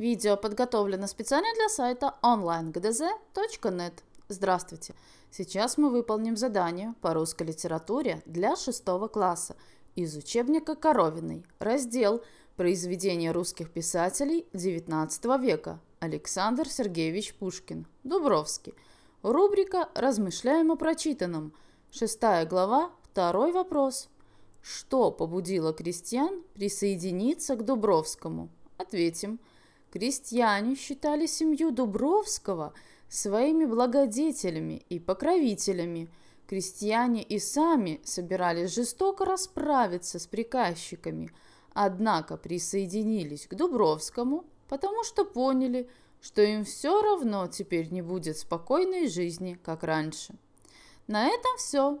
Видео подготовлено специально для сайта onlinegdz.net. Здравствуйте! Сейчас мы выполним задание по русской литературе для 6 класса из учебника Коровиной, раздел «Произведения русских писателей XIX века» Александр Сергеевич Пушкин, Дубровский. Рубрика «Размышляем о прочитанном». Шестая глава, второй вопрос. Что побудило крестьян присоединиться к Дубровскому? Ответим – Крестьяне считали семью Дубровского своими благодетелями и покровителями. Крестьяне и сами собирались жестоко расправиться с приказчиками, однако присоединились к Дубровскому, потому что поняли, что им все равно теперь не будет спокойной жизни, как раньше. На этом все.